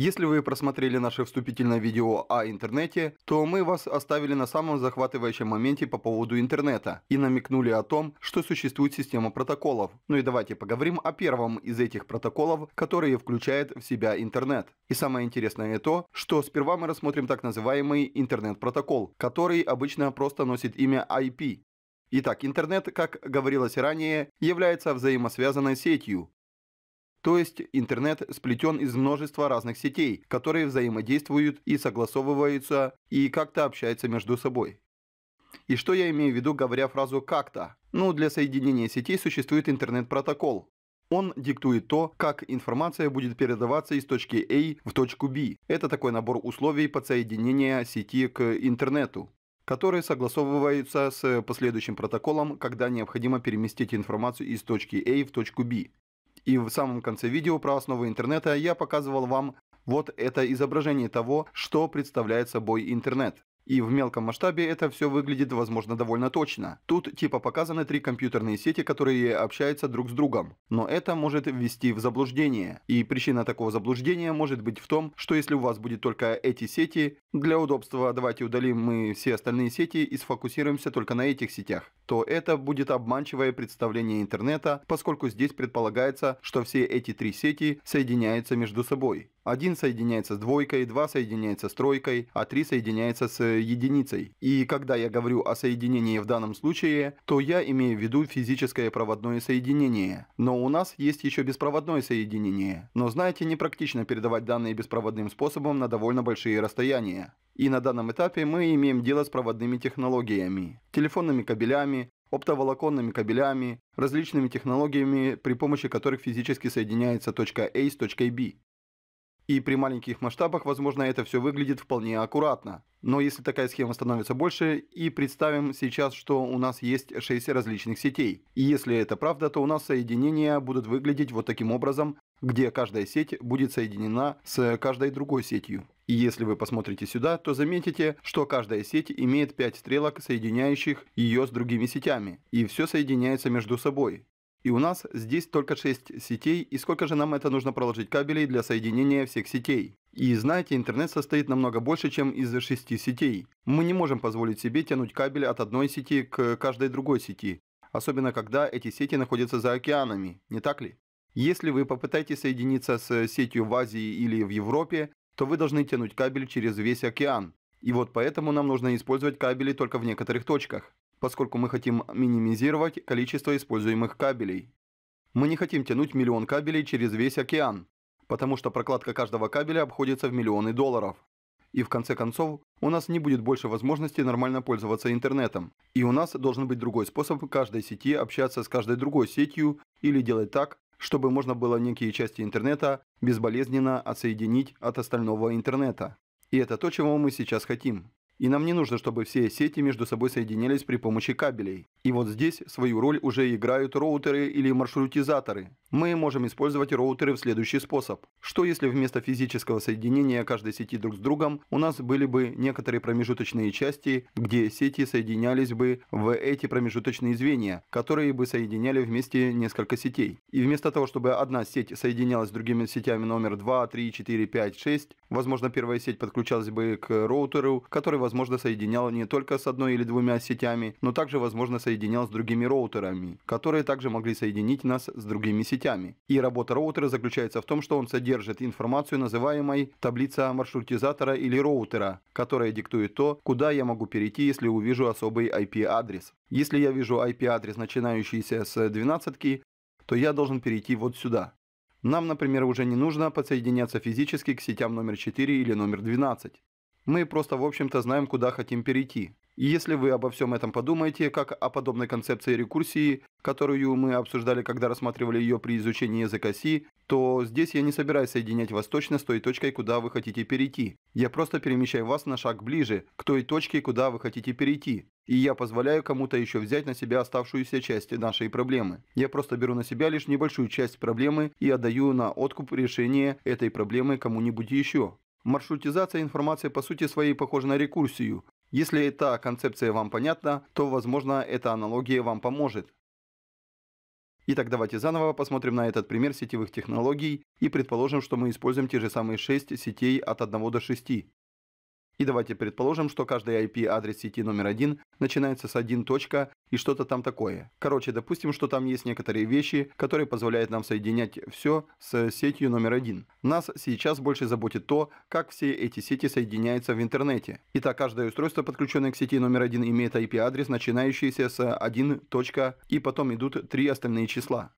Если вы просмотрели наше вступительное видео о интернете, то мы вас оставили на самом захватывающем моменте по поводу интернета и намекнули о том, что существует система протоколов. Ну и давайте поговорим о первом из этих протоколов, которые включает в себя интернет. И самое интересное то, что сперва мы рассмотрим так называемый интернет-протокол, который обычно просто носит имя IP. Итак, интернет, как говорилось ранее, является взаимосвязанной сетью, то есть интернет сплетен из множества разных сетей, которые взаимодействуют и согласовываются, и как-то общаются между собой. И что я имею в виду, говоря фразу «как-то»? Ну, для соединения сетей существует интернет-протокол. Он диктует то, как информация будет передаваться из точки А в точку Б. Это такой набор условий подсоединения сети к интернету которые согласовываются с последующим протоколом, когда необходимо переместить информацию из точки А в точку Б. И в самом конце видео про основы интернета я показывал вам вот это изображение того, что представляет собой интернет. И в мелком масштабе это все выглядит, возможно, довольно точно. Тут типа показаны три компьютерные сети, которые общаются друг с другом. Но это может ввести в заблуждение. И причина такого заблуждения может быть в том, что если у вас будет только эти сети, для удобства давайте удалим мы все остальные сети и сфокусируемся только на этих сетях, то это будет обманчивое представление интернета, поскольку здесь предполагается, что все эти три сети соединяются между собой. 1 соединяется с двойкой, 2 соединяется с тройкой, а 3 соединяется с единицей. И когда я говорю о соединении в данном случае, то я имею в виду физическое проводное соединение. Но у нас есть еще беспроводное соединение. Но знаете, непрактично передавать данные беспроводным способом на довольно большие расстояния. И на данном этапе мы имеем дело с проводными технологиями, телефонными кабелями, оптоволоконными кабелями, различными технологиями, при помощи которых физически соединяется точка A с точкой B и при маленьких масштабах, возможно, это все выглядит вполне аккуратно. Но если такая схема становится больше, и представим сейчас, что у нас есть 6 различных сетей. И если это правда, то у нас соединения будут выглядеть вот таким образом, где каждая сеть будет соединена с каждой другой сетью. И если вы посмотрите сюда, то заметите, что каждая сеть имеет 5 стрелок, соединяющих ее с другими сетями. И все соединяется между собой. И у нас здесь только 6 сетей, и сколько же нам это нужно проложить кабелей для соединения всех сетей? И знаете, интернет состоит намного больше, чем из 6 сетей. Мы не можем позволить себе тянуть кабель от одной сети к каждой другой сети, особенно когда эти сети находятся за океанами, не так ли? Если вы попытаетесь соединиться с сетью в Азии или в Европе, то вы должны тянуть кабель через весь океан. И вот поэтому нам нужно использовать кабели только в некоторых точках поскольку мы хотим минимизировать количество используемых кабелей. Мы не хотим тянуть миллион кабелей через весь океан, потому что прокладка каждого кабеля обходится в миллионы долларов. И в конце концов, у нас не будет больше возможности нормально пользоваться интернетом. И у нас должен быть другой способ каждой сети общаться с каждой другой сетью или делать так, чтобы можно было некие части интернета безболезненно отсоединить от остального интернета. И это то, чего мы сейчас хотим. И нам не нужно, чтобы все сети между собой соединялись при помощи кабелей. И вот здесь свою роль уже играют роутеры или маршрутизаторы. Мы можем использовать роутеры в следующий способ. Что если вместо физического соединения каждой сети друг с другом у нас были бы некоторые промежуточные части, где сети соединялись бы в эти промежуточные звенья, которые бы соединяли вместе несколько сетей. И вместо того, чтобы одна сеть соединялась с другими сетями номер 2, 3, 4, 5, 6, возможно первая сеть подключалась бы к роутеру, который возможно, соединял не только с одной или двумя сетями, но также, возможно, соединял с другими роутерами, которые также могли соединить нас с другими сетями. И работа роутера заключается в том, что он содержит информацию, называемой таблица маршрутизатора или роутера, которая диктует то, куда я могу перейти, если увижу особый IP-адрес. Если я вижу IP-адрес, начинающийся с 12, то я должен перейти вот сюда. Нам, например, уже не нужно подсоединяться физически к сетям номер 4 или номер 12. Мы просто, в общем-то, знаем, куда хотим перейти. И если вы обо всем этом подумаете, как о подобной концепции рекурсии, которую мы обсуждали, когда рассматривали ее при изучении языка C, то здесь я не собираюсь соединять вас точно с той точкой, куда вы хотите перейти. Я просто перемещаю вас на шаг ближе, к той точке, куда вы хотите перейти. И я позволяю кому-то еще взять на себя оставшуюся часть нашей проблемы. Я просто беру на себя лишь небольшую часть проблемы и отдаю на откуп решение этой проблемы кому-нибудь еще. Маршрутизация информации по сути своей похожа на рекурсию. Если эта концепция вам понятна, то, возможно, эта аналогия вам поможет. Итак, давайте заново посмотрим на этот пример сетевых технологий и предположим, что мы используем те же самые 6 сетей от 1 до 6. И давайте предположим, что каждый IP-адрес сети номер один начинается с 1. и что-то там такое. Короче, допустим, что там есть некоторые вещи, которые позволяют нам соединять все с сетью номер один. Нас сейчас больше заботит то, как все эти сети соединяются в интернете. Итак, каждое устройство, подключенное к сети номер один, имеет IP-адрес, начинающийся с 1. и потом идут три остальные числа.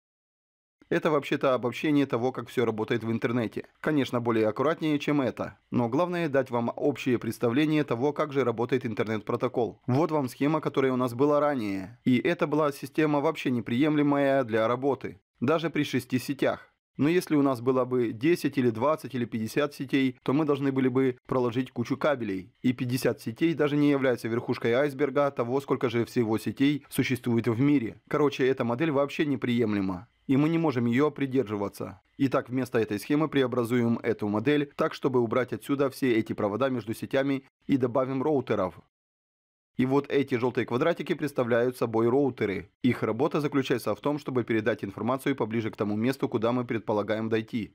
Это вообще-то обобщение того, как все работает в интернете. Конечно, более аккуратнее, чем это. Но главное дать вам общее представление того, как же работает интернет-протокол. Вот вам схема, которая у нас была ранее. И это была система вообще неприемлемая для работы. Даже при шести сетях. Но если у нас было бы 10 или 20 или 50 сетей, то мы должны были бы проложить кучу кабелей. И 50 сетей даже не является верхушкой айсберга того, сколько же всего сетей существует в мире. Короче, эта модель вообще неприемлема и мы не можем ее придерживаться. Итак, вместо этой схемы преобразуем эту модель так, чтобы убрать отсюда все эти провода между сетями и добавим роутеров. И вот эти желтые квадратики представляют собой роутеры. Их работа заключается в том, чтобы передать информацию поближе к тому месту, куда мы предполагаем дойти.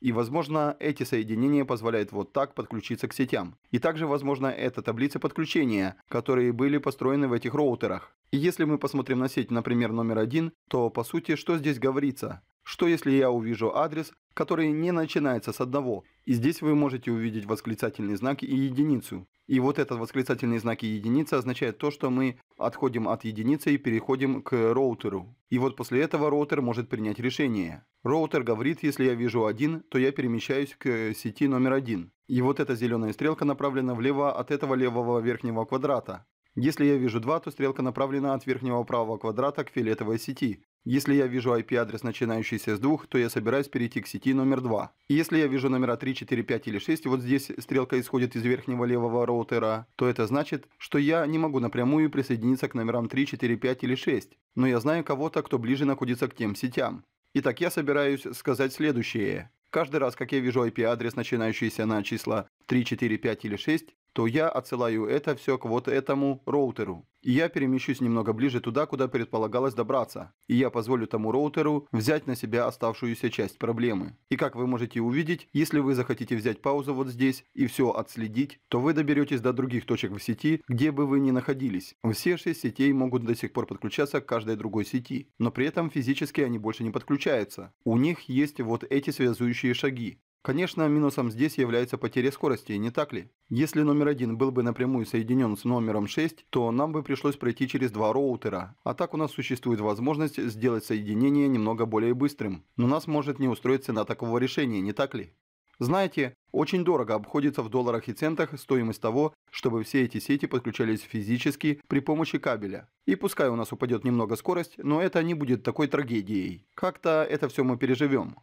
И, возможно, эти соединения позволяют вот так подключиться к сетям. И также, возможно, это таблицы подключения, которые были построены в этих роутерах. И если мы посмотрим на сеть, например, номер один, то, по сути, что здесь говорится? Что если я увижу адрес, который не начинается с одного? И здесь вы можете увидеть восклицательный знак и единицу. И вот этот восклицательный знак и единица означает то, что мы отходим от единицы и переходим к роутеру. И вот после этого роутер может принять решение. Роутер говорит, если я вижу один, то я перемещаюсь к сети номер один. И вот эта зеленая стрелка направлена влево от этого левого верхнего квадрата. Если я вижу 2, то стрелка направлена от верхнего правого квадрата к фиолетовой сети. Если я вижу IP-адрес, начинающийся с двух, то я собираюсь перейти к сети номер 2. Если я вижу номера 3, 4, 5 или 6, вот здесь стрелка исходит из верхнего левого роутера, то это значит, что я не могу напрямую присоединиться к номерам 3, 4, 5 или 6, но я знаю кого-то, кто ближе находится к тем сетям. Итак, я собираюсь сказать следующее. Каждый раз, как я вижу IP-адрес, начинающийся на числа 3, 4, 5 или 6, то я отсылаю это все к вот этому роутеру. И я перемещусь немного ближе туда, куда предполагалось добраться. И я позволю тому роутеру взять на себя оставшуюся часть проблемы. И как вы можете увидеть, если вы захотите взять паузу вот здесь и все отследить, то вы доберетесь до других точек в сети, где бы вы ни находились. Все шесть сетей могут до сих пор подключаться к каждой другой сети, но при этом физически они больше не подключаются. У них есть вот эти связующие шаги. Конечно, минусом здесь является потеря скорости, не так ли? Если номер один был бы напрямую соединен с номером 6, то нам бы пришлось пройти через два роутера. А так у нас существует возможность сделать соединение немного более быстрым. Но нас может не устроить цена такого решения, не так ли? Знаете, очень дорого обходится в долларах и центах стоимость того, чтобы все эти сети подключались физически при помощи кабеля. И пускай у нас упадет немного скорость, но это не будет такой трагедией. Как-то это все мы переживем.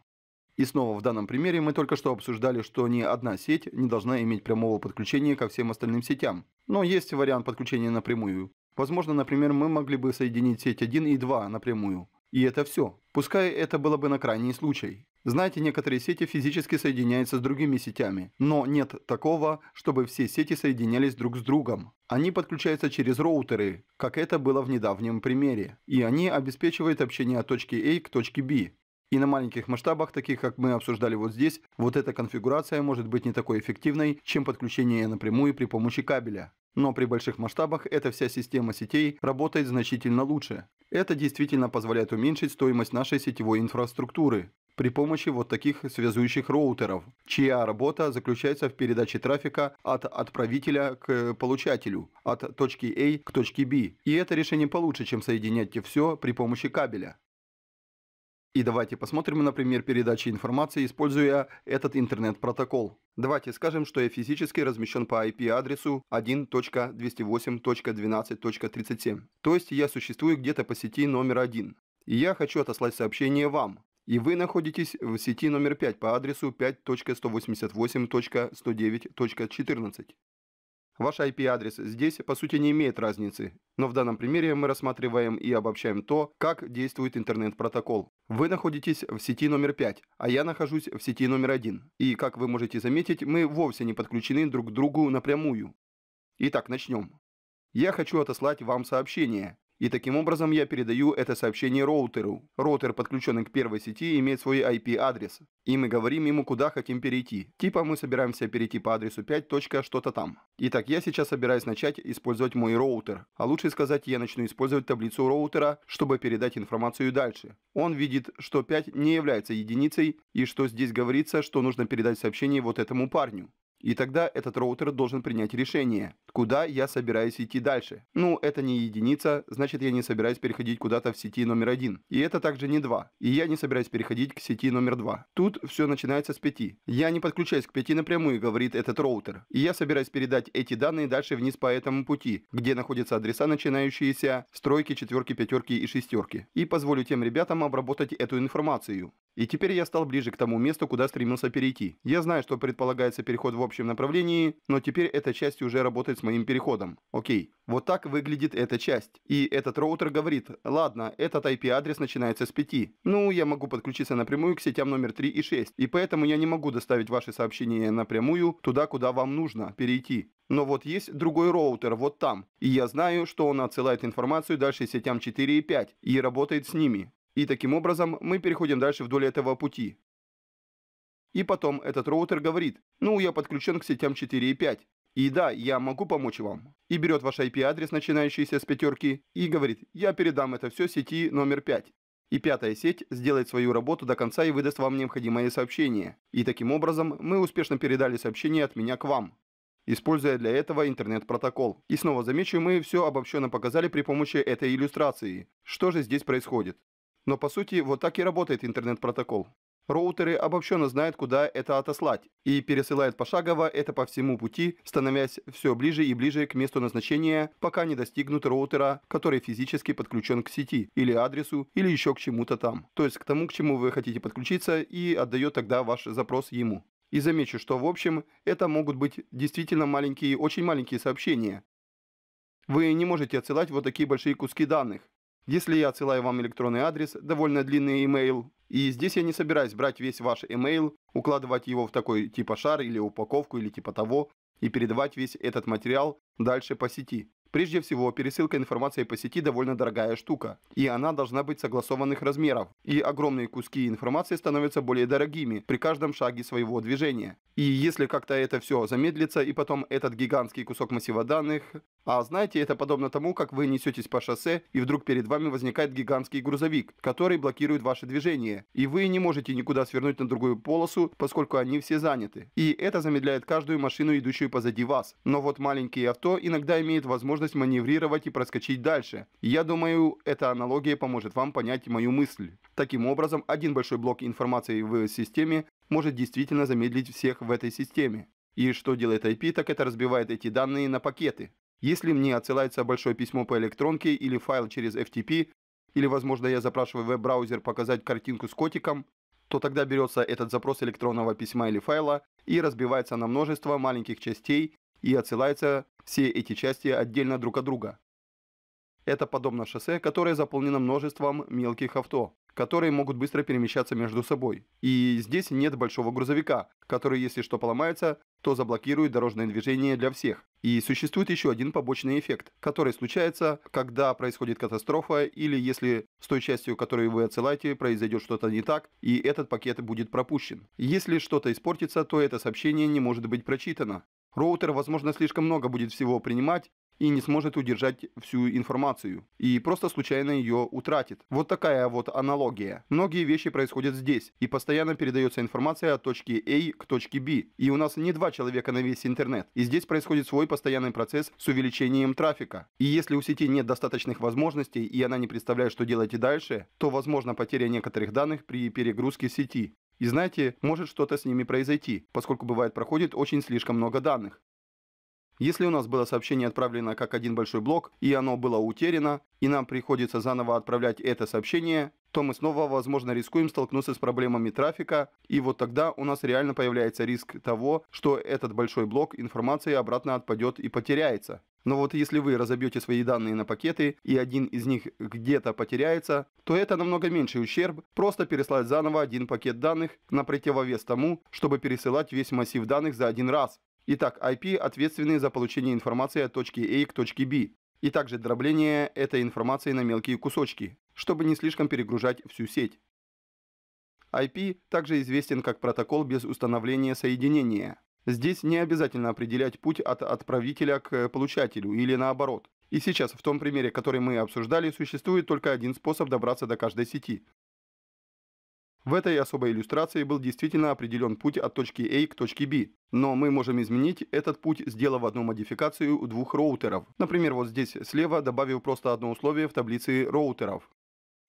И снова в данном примере мы только что обсуждали, что ни одна сеть не должна иметь прямого подключения ко всем остальным сетям. Но есть вариант подключения напрямую. Возможно, например, мы могли бы соединить сеть 1 и 2 напрямую. И это все. Пускай это было бы на крайний случай. Знаете, некоторые сети физически соединяются с другими сетями, но нет такого, чтобы все сети соединялись друг с другом. Они подключаются через роутеры, как это было в недавнем примере, и они обеспечивают общение от точки A к точке B. И на маленьких масштабах, таких как мы обсуждали вот здесь, вот эта конфигурация может быть не такой эффективной, чем подключение напрямую при помощи кабеля. Но при больших масштабах эта вся система сетей работает значительно лучше. Это действительно позволяет уменьшить стоимость нашей сетевой инфраструктуры при помощи вот таких связующих роутеров, чья работа заключается в передаче трафика от отправителя к получателю, от точки A к точке B. И это решение получше, чем соединять все при помощи кабеля. И давайте посмотрим, например, передачи информации, используя этот интернет-протокол. Давайте скажем, что я физически размещен по IP-адресу 1.208.12.37. То есть я существую где-то по сети номер 1. И я хочу отослать сообщение вам. И вы находитесь в сети номер 5 по адресу 5.188.109.14. Ваш IP-адрес здесь, по сути, не имеет разницы, но в данном примере мы рассматриваем и обобщаем то, как действует интернет-протокол. Вы находитесь в сети номер 5, а я нахожусь в сети номер 1. И, как вы можете заметить, мы вовсе не подключены друг к другу напрямую. Итак, начнем. Я хочу отослать вам сообщение. И таким образом я передаю это сообщение роутеру. Роутер, подключенный к первой сети, имеет свой IP-адрес. И мы говорим ему, куда хотим перейти. Типа мы собираемся перейти по адресу 5. что-то там. Итак, я сейчас собираюсь начать использовать мой роутер. А лучше сказать, я начну использовать таблицу роутера, чтобы передать информацию дальше. Он видит, что 5 не является единицей, и что здесь говорится, что нужно передать сообщение вот этому парню. И тогда этот роутер должен принять решение, куда я собираюсь идти дальше. Ну, это не единица, значит я не собираюсь переходить куда-то в сети номер один. И это также не 2. И я не собираюсь переходить к сети номер 2. Тут все начинается с 5. Я не подключаюсь к 5 напрямую, говорит этот роутер. И я собираюсь передать эти данные дальше вниз по этому пути, где находятся адреса, начинающиеся с тройки, четверки, пятерки и шестерки. И позволю тем ребятам обработать эту информацию. И теперь я стал ближе к тому месту, куда стремился перейти. Я знаю, что предполагается переход в общем направлении, но теперь эта часть уже работает с моим переходом. Окей. Вот так выглядит эта часть. И этот роутер говорит, ладно, этот IP-адрес начинается с 5. Ну, я могу подключиться напрямую к сетям номер 3 и 6. И поэтому я не могу доставить ваши сообщения напрямую туда, куда вам нужно перейти. Но вот есть другой роутер, вот там. И я знаю, что он отсылает информацию дальше сетям 4 и 5 и работает с ними. И таким образом мы переходим дальше вдоль этого пути. И потом этот роутер говорит, ну я подключен к сетям 4 и 5. И да, я могу помочь вам. И берет ваш IP-адрес, начинающийся с пятерки, и говорит, я передам это все сети номер 5. И пятая сеть сделает свою работу до конца и выдаст вам необходимое сообщение. И таким образом мы успешно передали сообщение от меня к вам, используя для этого интернет-протокол. И снова замечу, мы все обобщенно показали при помощи этой иллюстрации. Что же здесь происходит? Но по сути, вот так и работает интернет-протокол. Роутеры обобщенно знают, куда это отослать, и пересылают пошагово это по всему пути, становясь все ближе и ближе к месту назначения, пока не достигнут роутера, который физически подключен к сети, или адресу, или еще к чему-то там. То есть к тому, к чему вы хотите подключиться, и отдает тогда ваш запрос ему. И замечу, что в общем это могут быть действительно маленькие, очень маленькие сообщения. Вы не можете отсылать вот такие большие куски данных, если я отсылаю вам электронный адрес, довольно длинный email, и здесь я не собираюсь брать весь ваш email, укладывать его в такой типа шар или упаковку или типа того, и передавать весь этот материал дальше по сети. Прежде всего, пересылка информации по сети довольно дорогая штука, и она должна быть согласованных размеров, и огромные куски информации становятся более дорогими при каждом шаге своего движения. И если как-то это все замедлится, и потом этот гигантский кусок массива данных... А знаете, это подобно тому, как вы несетесь по шоссе, и вдруг перед вами возникает гигантский грузовик, который блокирует ваше движение, и вы не можете никуда свернуть на другую полосу, поскольку они все заняты. И это замедляет каждую машину, идущую позади вас. Но вот маленькие авто иногда имеют возможность возможность маневрировать и проскочить дальше. Я думаю, эта аналогия поможет вам понять мою мысль. Таким образом, один большой блок информации в системе может действительно замедлить всех в этой системе. И что делает IP, так это разбивает эти данные на пакеты. Если мне отсылается большое письмо по электронке или файл через FTP, или, возможно, я запрашиваю веб-браузер показать картинку с котиком, то тогда берется этот запрос электронного письма или файла и разбивается на множество маленьких частей и отсылается все эти части отдельно друг от друга. Это подобно шоссе, которое заполнено множеством мелких авто, которые могут быстро перемещаться между собой. И здесь нет большого грузовика, который, если что поломается, то заблокирует дорожное движение для всех. И существует еще один побочный эффект, который случается, когда происходит катастрофа или если с той частью, которую вы отсылаете, произойдет что-то не так, и этот пакет будет пропущен. Если что-то испортится, то это сообщение не может быть прочитано. Роутер, возможно, слишком много будет всего принимать и не сможет удержать всю информацию, и просто случайно ее утратит. Вот такая вот аналогия. Многие вещи происходят здесь, и постоянно передается информация от точки А к точке Б, и у нас не два человека на весь интернет, и здесь происходит свой постоянный процесс с увеличением трафика. И если у сети нет достаточных возможностей, и она не представляет, что делать и дальше, то возможна потеря некоторых данных при перегрузке сети. И знаете, может что-то с ними произойти, поскольку бывает проходит очень слишком много данных. Если у нас было сообщение отправлено как один большой блок, и оно было утеряно, и нам приходится заново отправлять это сообщение, то мы снова, возможно, рискуем столкнуться с проблемами трафика, и вот тогда у нас реально появляется риск того, что этот большой блок информации обратно отпадет и потеряется. Но вот если вы разобьете свои данные на пакеты и один из них где-то потеряется, то это намного меньший ущерб просто переслать заново один пакет данных на противовес тому, чтобы пересылать весь массив данных за один раз. Итак, IP ответственны за получение информации от точки A к точке B и также дробление этой информации на мелкие кусочки, чтобы не слишком перегружать всю сеть. IP также известен как протокол без установления соединения – Здесь не обязательно определять путь от отправителя к э, получателю или наоборот. И сейчас, в том примере, который мы обсуждали, существует только один способ добраться до каждой сети. В этой особой иллюстрации был действительно определен путь от точки A к точке B, но мы можем изменить этот путь, сделав одну модификацию у двух роутеров. Например, вот здесь слева добавив просто одно условие в таблице роутеров.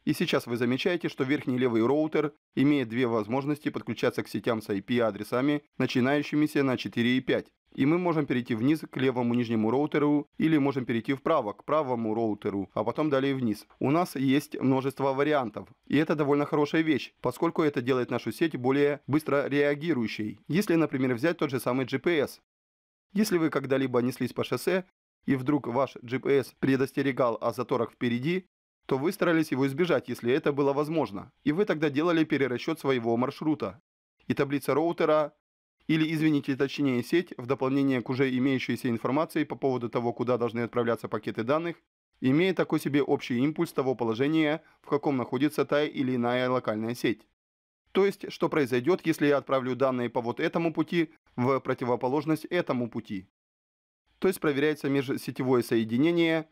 И сейчас вы замечаете, что верхний левый роутер имеет две возможности подключаться к сетям с IP-адресами, начинающимися на 4.5. И мы можем перейти вниз к левому нижнему роутеру или можем перейти вправо к правому роутеру, а потом далее вниз. У нас есть множество вариантов. И это довольно хорошая вещь, поскольку это делает нашу сеть более быстро реагирующей. Если, например, взять тот же самый GPS. Если вы когда-либо неслись по шоссе, и вдруг ваш GPS предостерегал о заторах впереди, то вы старались его избежать, если это было возможно, и вы тогда делали перерасчет своего маршрута. И таблица роутера, или, извините, точнее сеть, в дополнение к уже имеющейся информации по поводу того, куда должны отправляться пакеты данных, имея такой себе общий импульс того положения, в каком находится та или иная локальная сеть. То есть, что произойдет, если я отправлю данные по вот этому пути в противоположность этому пути. То есть проверяется межсетевое соединение,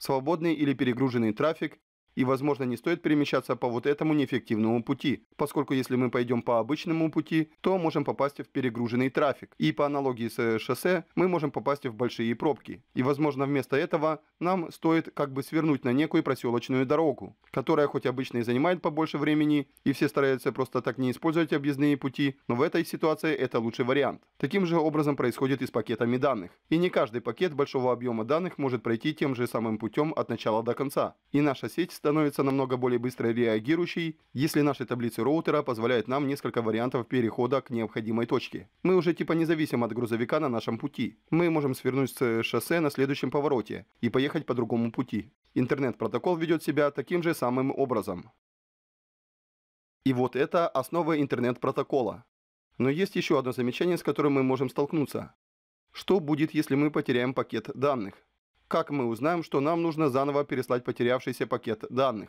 свободный или перегруженный трафик и, возможно, не стоит перемещаться по вот этому неэффективному пути, поскольку если мы пойдем по обычному пути, то можем попасть в перегруженный трафик. И по аналогии с э, шоссе мы можем попасть в большие пробки. И, возможно, вместо этого нам стоит как бы свернуть на некую проселочную дорогу, которая хоть обычно и занимает побольше времени, и все стараются просто так не использовать объездные пути, но в этой ситуации это лучший вариант. Таким же образом происходит и с пакетами данных. И не каждый пакет большого объема данных может пройти тем же самым путем от начала до конца. И наша сеть становится становится намного более быстро реагирующей, если наши таблицы роутера позволяют нам несколько вариантов перехода к необходимой точке. Мы уже типа не зависим от грузовика на нашем пути. Мы можем свернуть с шоссе на следующем повороте и поехать по другому пути. Интернет-протокол ведет себя таким же самым образом. И вот это основа интернет-протокола. Но есть еще одно замечание, с которым мы можем столкнуться. Что будет, если мы потеряем пакет данных? Как мы узнаем, что нам нужно заново переслать потерявшийся пакет данных?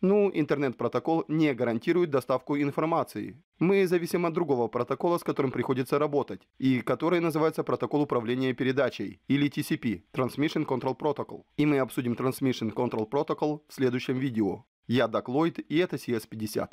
Ну, интернет-протокол не гарантирует доставку информации. Мы зависим от другого протокола, с которым приходится работать, и который называется протокол управления передачей, или TCP, Transmission Control Protocol. И мы обсудим Transmission Control Protocol в следующем видео. Я Дак Ллойд, и это CS50.